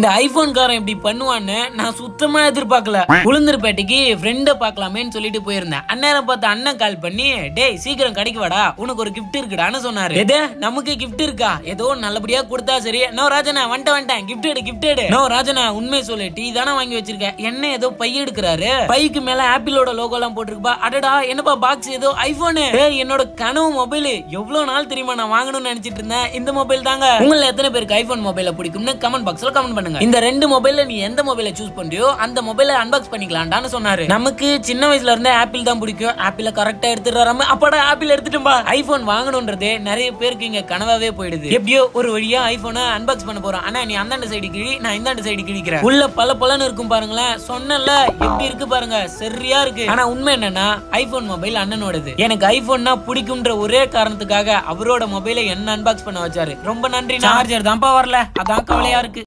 இந்த ஐபோன் காரம் இப்படி பண்ணுவான்னு நான் சுத்தமா எதிர்பார்க்கல உளுந்தூர்பேட்டைக்கு ஃப்ரெண்டை பார்க்கலாமேன்னு சொல்லிட்டு போயிருந்தேன் அண்ணன் பார்த்து அண்ணன் கால் பண்ணி டேய் சீக்கிரம் கிடைக்கு வாடா உனக்கு ஒரு கிஃப்ட் இருக்குடான்னு சொன்னாரு எது நமக்கு கிஃப்ட் இருக்கா ஏதோ நல்லபடியா கொடுத்தா சரி நோ ராஜனா வண்ட வண்டேன் கிஃப்ட் எடு கிஃப்ட் எடு நோ ராஜனா உண்மை சொல்லு டீ தானே வாங்கி வச்சிருக்கேன் என்ன ஏதோ பைய எடுக்கிறாரு பைக்கு மேல ஆப்பிளோட லோகோ எல்லாம் போட்டிருக்குப்பா அடடா என்னப்பா பாக்ஸ் ஏதோ ஐபோனு என்னோட கனவு மொபைல் எவ்வளவு நாள் தெரியுமா நான் வாங்கணும்னு நினைச்சிட்டு இருந்தேன் இந்த மொபைல் தாங்க உங்களை எத்தனை பேருக்கு ஐபோன் மொபைல பிடிக்கும்னு கமெண்ட் பாக்ஸ்ல கமெண்ட் பண்ணுங்க பண்ணுங்க இந்த ரெண்டு மொபைல்ல நீ எந்த மொபைலை சூஸ் பண்றியோ அந்த மொபைலை அன்பாக்ஸ் பண்ணிக்கலாம்டான்னு சொன்னாரு நமக்கு சின்ன வயசுல இருந்தே ஆப்பிள் தான் பிடிக்கும் ஆப்பிள கரெக்டா எடுத்துட்டு வராம அப்படா ஆப்பிள் எடுத்துட்டும்பா ஐபோன் வாங்கணும்ன்றதே நிறைய பேருக்கு இங்க கனவாவே போயிடுது எப்படியோ ஒரு வழியா ஐபோனை அன்பாக்ஸ் பண்ண போறோம் ஆனா நீ அந்தாண்ட சைடு கிழி நான் இந்தாண்ட சைடு கிழிக்கிறேன் உள்ள பல பலன்னு இருக்கும் பாருங்களேன் சொன்னல எப்படி இருக்கு பாருங்க சரியா இருக்கு ஆனா உண்மை என்னன்னா ஐபோன் மொபைல் அண்ணனோடது எனக்கு ஐபோன்னா பிடிக்கும்ன்ற ஒரே காரணத்துக்காக அவரோட மொபைலை என்ன அன்பாக்ஸ் பண்ண வச்சாரு ரொம்ப நன்றி சார்ஜர் தான்ப்பா வரல அதான் கவலையா இருக்கு